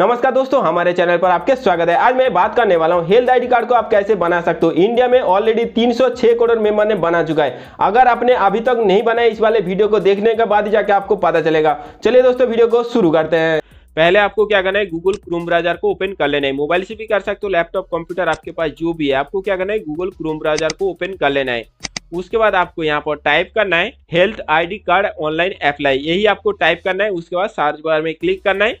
नमस्कार दोस्तों हमारे चैनल पर आपके स्वागत है आज मैं बात करने वाला हूँ हेल्थ आईडी कार्ड को आप कैसे बना सकते हो इंडिया में ऑलरेडी 306 करोड़ मेंबर ने बना चुका है अगर आपने अभी तक नहीं बनाया इस वाले वीडियो को देखने के बाद ही जाके आपको पता चलेगा चलिए दोस्तों वीडियो को शुरू करते हैं पहले आपको क्या करना है गूगल क्रोम ब्राउजर को ओपन कर लेना है मोबाइल से भी कर सकते हो लैपटॉप कंप्यूटर आपके पास जो भी है आपको क्या करना है गूगल क्रोम ब्राउजर को ओपन कर लेना है उसके बाद आपको यहाँ पर टाइप करना है health ID card online apply यही आपको टाइप करना है उसके बाद सर्च बार में क्लिक करना है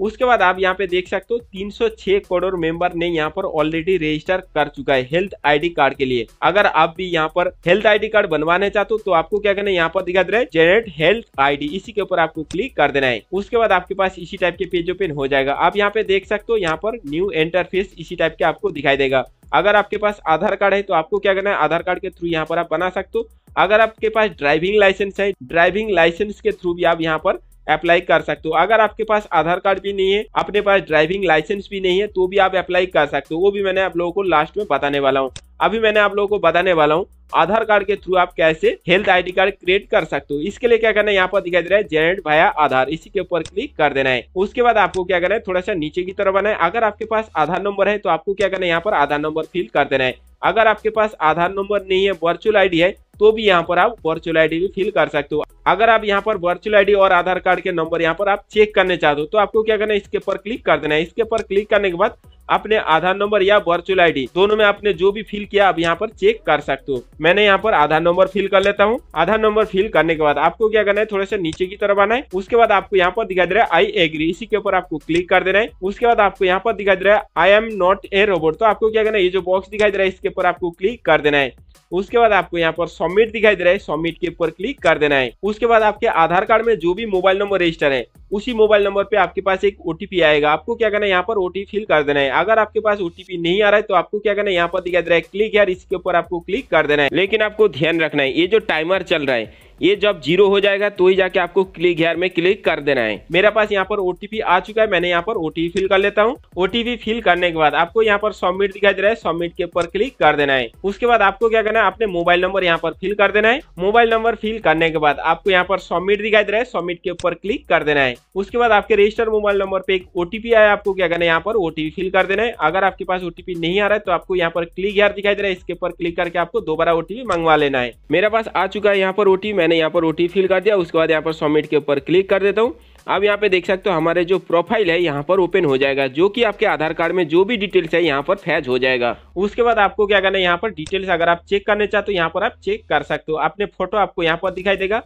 उसके बाद आप यहाँ पे देख सकते हो 306 करोड़ मेंबर ने यहाँ पर ऑलरेडी रजिस्टर कर चुका है हेल्थ आईडी कार्ड के लिए अगर आप भी यहाँ पर हेल्थ आईडी कार्ड बनवाने चाहते हो तो आपको क्या करना है यहाँ पर दिखा दे रहा है जनरेट हेल्थ आईडी इसी के ऊपर आपको क्लिक कर देना है उसके बाद आपके पास इसी टाइप के पेज ओपन हो जाएगा आप यहाँ पे देख सकते हो यहाँ पर न्यू इंटरफेस इसी टाइप के आपको दिखाई देगा अगर आपके पास आधार कार्ड है तो आपको क्या करना है आधार कार्ड के थ्रू यहाँ पर आप बना सकते हो अगर आपके पास ड्राइविंग लाइसेंस है ड्राइविंग लाइसेंस के थ्रू भी आप यहाँ पर अप्लाई कर सकते हो अगर आपके पास आधार कार्ड भी नहीं है अपने पास ड्राइविंग लाइसेंस भी नहीं है तो भी आप अप्लाई कर सकते हो वो भी मैंने आप लोगों को लास्ट में बताने वाला हूँ अभी मैंने आप लोगों को बताने वाला हूँ आधार कार्ड के थ्रू आप कैसे हेल्थ आईडी कार्ड क्रिएट कर सकते हो इसके लिए क्या करना है यहाँ पर दिखाई दे रहा है जेनरेट भाया आधार इसी के ऊपर क्लिक कर देना है उसके बाद आपको क्या करना है थोड़ा सा नीचे की तरफ आना है अगर आपके पास आधार नंबर है तो आपको क्या करना है यहाँ पर आधार नंबर फिल कर देना है अगर आपके पास आधार नंबर नहीं है वर्चुअल आईडी है तो भी यहाँ पर आप वर्चुअल आईडी भी फिल कर सकते हो अगर आप यहाँ पर वर्चुअल आईडी और आधार कार्ड के नंबर यहाँ पर आप चेक करने चाहते हो तो आपको क्या करना है इसके ऊपर क्लिक कर देना है इसके ऊपर क्लिक करने के बाद अपने आधार नंबर या वर्चुअल आईडी दोनों में आपने जो भी फिल किया आप यहाँ पर चेक कर सकते हो मैंने यहाँ पर आधार नंबर फिल कर लेता हूँ आधार नंबर फिल करने के बाद आपको क्या करना है थोड़ा सा नीचे की तरफ आना है उसके बाद आपको यहाँ पर दिखाई दे रहा है आई एग्री इसी के ऊपर आपको क्लिक कर देना है उसके बाद आपको यहाँ पर दिखाई दे रहा है I am not a robot तो आपको क्या करना है ये जो बॉक्स दिखाई दे रहा है इसके ऊपर आपको क्लिक कर देना है उसके बाद आपको यहाँ पर सबमिट दिखाई दे रहा है सबमिट के ऊपर क्लिक कर देना है उसके बाद आपके आधार कार्ड में जो भी मोबाइल नंबर रजिस्टर है उसी मोबाइल नंबर पे आपके पास एक ओटीपी आएगा आपको क्या करना है यहाँ पर ओटीपी फिल कर देना है अगर आपके पास ओटीपी नहीं आ रहा है तो आपको क्या करना है यहाँ पर दिखाई दे रहा है क्लिक यार इसके ऊपर आपको क्लिक कर देना है लेकिन आपको ध्यान रखना है ये जो टाइमर चल रहा है ये जब जीरो हो जाएगा तो ही जाके आपको क्लिक हेयर में क्लिक कर देना है मेरे पास यहाँ पर ओटीपी आ चुका है मैंने यहाँ पर ओटीपी फिल कर लेता हूँ ओटीपी फिल करने के बाद आपको यहाँ पर सबमिट दिखाई दे रहा है सबमिट के ऊपर क्लिक कर देना है उसके बाद आपको क्या करना है अपने मोबाइल नंबर यहाँ पर फिल कर देना है मोबाइल नंबर फिल करने के बाद आपको यहाँ पर सबमिट दिखाई दे रहा है सबमिट के ऊपर क्लिक कर देना है उसके बाद आपके रजिस्टर मोबाइल नंबर पे एक ओटीपी आया आपको क्या करना है यहाँ पर ओटीपी फिल कर देना है अगर आपके पास ओटीपी नहीं आ रहा है तो आपको यहाँ पर क्लिक यार दिखाई दे रहा है इसके ऊपर क्लिक करके आपको दोबारा ओटीपी मंगवा लेना है मेरे पास आ चुका है यहाँ पर ओटीपी मैंने यहाँ पर ओ फिल कर दिया उसके बाद यहाँ पर सबमिट के ऊपर क्लिक कर देता हूँ अब यहाँ पे देख सकते हो हमारे जो प्रोफाइल है यहाँ पर ओपन हो जाएगा जो कि आपके आधार कार्ड में जो भी डिटेल्स है यहाँ पर फैज हो जाएगा उसके बाद आपको क्या करना है यहाँ पर डिटेल्स अगर आप चेक करने चाहते हो यहाँ पर आप चेक कर सकते हो अपने फोटो आपको यहाँ पर दिखाई देगा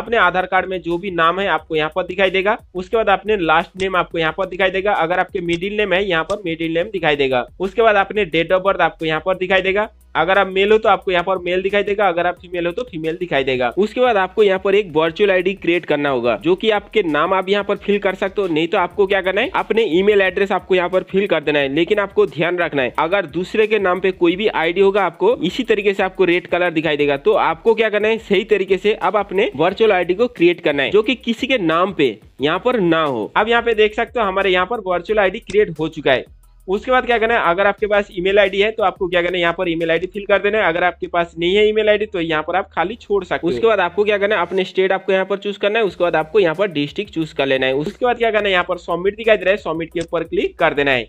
अपने आधार कार्ड में जो भी नाम है आपको यहाँ पर दिखाई देगा उसके बाद अपने लास्ट नेम आपको यहाँ पर दिखाई देगा अगर आपके मिडिल नेम है यहाँ पर मिडिल नेम दिखाई देगा उसके बाद अपने डेट ऑफ बर्थ आपको यहाँ पर दिखाई देगा अगर आप मेल हो तो आपको यहाँ पर मेल दिखाई देगा अगर आप फीमेल हो तो फीमेल दिखाई देगा उसके बाद आपको यहाँ पर एक वर्चुअल आईडी क्रिएट करना होगा जो कि आपके नाम आप यहाँ पर फिल कर सकते हो नहीं तो आपको क्या करना है अपने ईमेल एड्रेस आपको यहाँ पर फिल कर देना है लेकिन आपको ध्यान रखना है अगर दूसरे के नाम पे कोई भी आईडी होगा आपको इसी तरीके से आपको रेड कलर दिखाई देगा तो आपको क्या करना है सही तरीके से अब अपने वर्चुअल आईडी को क्रिएट करना है जो की किसी के नाम पे यहाँ पर ना हो अब यहाँ पे देख सकते हो हमारे यहाँ पर वर्चुअल आईडी क्रिएट हो चुका है उसके बाद क्या करना है अगर आपके पास ईमेल आईडी है तो आपको क्या करना है यहाँ पर ईमेल आईडी फिल कर देना है अगर आपके पास नहीं है ईमेल आईडी तो यहाँ पर आप खाली छोड़ सकते उसके बाद आपको क्या करना है अपने स्टेट आपको यहाँ पर चूज करना है उसके बाद आपको यहाँ पर डिस्ट्रिक्ट चूज कर लेना है उसके बाद क्या करना है यहाँ पर सबमिट दिखाई दे रहा है सबमिट के ऊपर क्लिक कर देना है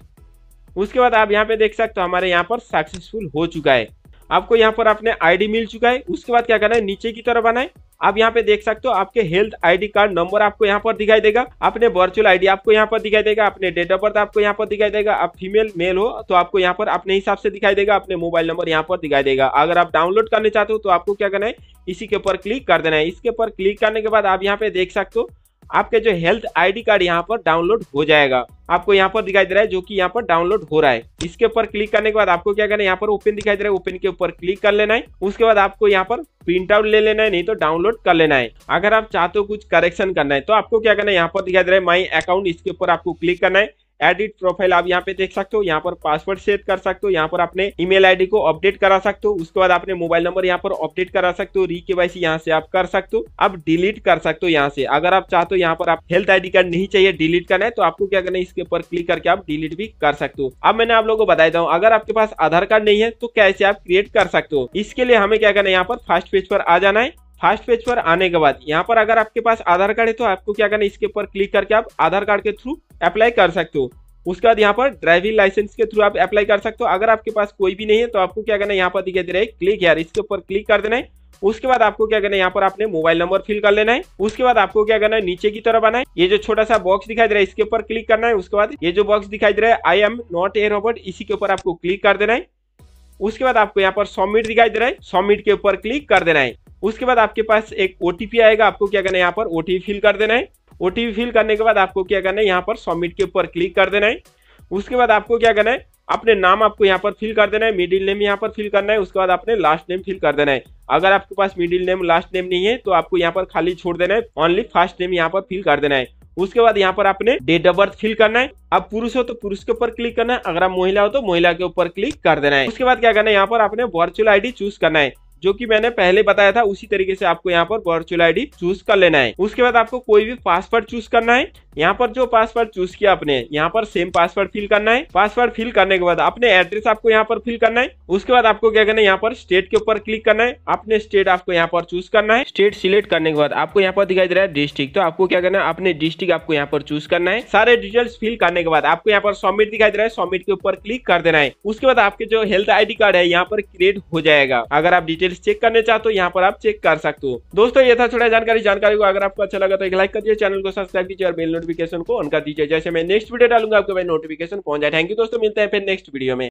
उसके बाद आप यहाँ पे देख सकते हो हमारे यहाँ पर सक्सेसफुल हो चुका है आपको यहाँ पर आपने आईडी मिल चुका है उसके बाद क्या करना है नीचे की तरफ आना है आप यहाँ पे देख सकते हो आपके हेल्थ आईडी कार्ड नंबर आपको यहाँ पर दिखाई देगा अपने वर्चुअल आईडी आपको यहाँ पर दिखाई देगा अपने डेट ऑफ बर्थ आपको यहाँ पर दिखाई देगा आप फीमेल मेल हो तो आपको यहाँ पर अपने हिसाब से दिखाई देगा अपने मोबाइल नंबर यहाँ पर दिखाई देगा अगर आप डाउनलोड करना चाहते हो तो आपको क्या करना है इसी के ऊपर क्लिक कर देना है इसके ऊपर क्लिक करने के बाद आप यहाँ पे देख सकते हो आपके जो हेल्थ आईडी कार्ड यहाँ पर डाउनलोड हो जाएगा आपको यहाँ पर दिखाई दे रहा है जो कि यहाँ पर डाउनलोड हो रहा है इसके ऊपर क्लिक करने के बाद आपको क्या करना है यहाँ पर ओपन दिखाई दे रहा है ओपन के ऊपर क्लिक कर लेना है उसके बाद आपको यहाँ पर प्रिंट आउट ले लेना है नहीं तो डाउनलोड कर लेना है अगर आप चाहते हो कुछ करेक्शन करना है तो आपको क्या करना है यहाँ पर दिखाई दे रहा है माई अकाउंट इसके ऊपर आपको क्लिक करना है एडिट प्रोफाइल आप यहाँ पे देख सकते हो यहाँ पर पासवर्ड सेट कर सकते हो यहाँ पर अपने ईमेल आईडी को अपडेट करा सकते हो उसके बाद अपने मोबाइल नंबर यहाँ पर अपडेट करा सकते हो री केवाईसी यहाँ से आप कर सकते हो आप डिलीट कर सकते हो यहाँ से अगर आप चाहते हो यहाँ पर आप हेल्थ आईडी कार्ड नहीं चाहिए डिलीट करना है तो आपको क्या करना है इसके ऊपर क्लिक करके आप डिलीट भी कर सकते हो अब मैंने आप लोगों को बताया हूँ अगर आपके पास आधार कार्ड नहीं है तो कैसे आप क्रिएट कर सकते हो इसके लिए हमें क्या करना है यहाँ पर फर्स्ट पेज पर आ जाना है फर्स्ट पेज पर आने के बाद यहाँ पर अगर आपके पास आधार कार्ड है तो आपको क्या करना है इसके ऊपर क्लिक करके आप आधार कार्ड के थ्रू अप्लाई कर सकते हो उसके बाद यहाँ पर ड्राइविंग लाइसेंस के थ्रू आप अप्लाई कर सकते हो अगर आपके पास कोई भी नहीं है तो आपको क्या करना है यहाँ पर दिखाई दे रहा है क्लिक यार इसके ऊपर क्लिक कर देना है उसके बाद आपको क्या करना है यहाँ पर आपने मोबाइल नंबर फिल कर लेना है उसके बाद आपको क्या करना है नीचे की तरफ आना है ये जो छोटा सा बॉक्स दिखाई दे रहा है इसके ऊपर क्लिक करना है उसके बाद ये जो बॉक्स दिखाई दे रहा है I am not a robot इसी के ऊपर आपको क्लिक कर देना है उसके बाद आपको यहाँ पर सबमिट दिखाई दे रहा है सबमिट के ऊपर क्लिक कर देना है उसके बाद आपके पास एक ओटीपी आएगा आपको क्या करना है यहाँ पर ओटीपी फिल कर देना है ओ फिल करने के बाद आपको क्या करना है यहाँ पर सबमिट के ऊपर क्लिक कर देना है उसके बाद आपको क्या करना है अपने नाम आपको यहाँ पर फिल कर देना है मिडिल नेम यहाँ पर फिल करना है उसके बाद आपने लास्ट नेम फिल कर देना है अगर आपके पास मिडिल नेम लास्ट नेम नहीं है तो आपको यहाँ पर खाली छोड़ देना है ओनली फर्स्ट नेम यहाँ पर फिल कर देना है उसके बाद यहाँ पर आपने डेट ऑफ बर्थ फिल करना है आप पुरुष हो तो पुरुष के ऊपर क्लिक करना है अगर आप महिला हो तो महिला के ऊपर क्लिक कर देना है उसके बाद क्या करना है यहाँ पर आपने वर्चुअल आईडी चूज करना है जो कि मैंने पहले बताया था उसी तरीके से आपको यहाँ पर वर्चुअल आईडी चूज कर लेना है उसके बाद आपको कोई भी पासवर्ड चूज करना है यहाँ पर जो पासवर्ड चूज किया आपने यहाँ पर सेम पासवर्ड फिल करना है पासवर्ड फिल करने के बाद अपने एड्रेस आपको यहाँ पर फिल करना है उसके बाद आपको क्या करना है यहाँ पर स्टेट के ऊपर क्लिक करना है अपने स्टेट आपको यहाँ पर चूज करना है स्टेट सिलेक्ट करने के बाद आपको यहाँ पर दिखाई दे रहा है डिस्ट्रिक्ट तो आपको क्या करना है अपने डिस्ट्रिक्ट आपको यहाँ पर चूज करना है सारे डिटेल्स फिल करने के बाद आपको यहाँ पर सबमिट दिखाई दे रहा है सबमिट के ऊपर क्लिक कर देना है उसके बाद आपके जो हेल्थ आई कार्ड है यहाँ पर क्रिएट हो जाएगा अगर आप डिटेल्स चेक करने चाहते हो यहाँ पर आप चेक कर सकते हो दोस्तों ये था छोटा जानकारी जानकारी को अगर आपको अच्छा लगा तो एक लाइक कर दिए चैनल को सब्सक्राइब कीजिए और बेल नोट नोटिफिकेशन को ऑन कर दीजिए जैसे मैं नेक्स्ट वीडियो डालूंगा आपको भाई नोटिफिकेशन पहुंच जाए थैंक यू दोस्तों मिलते हैं फिर नेक्स्ट वीडियो में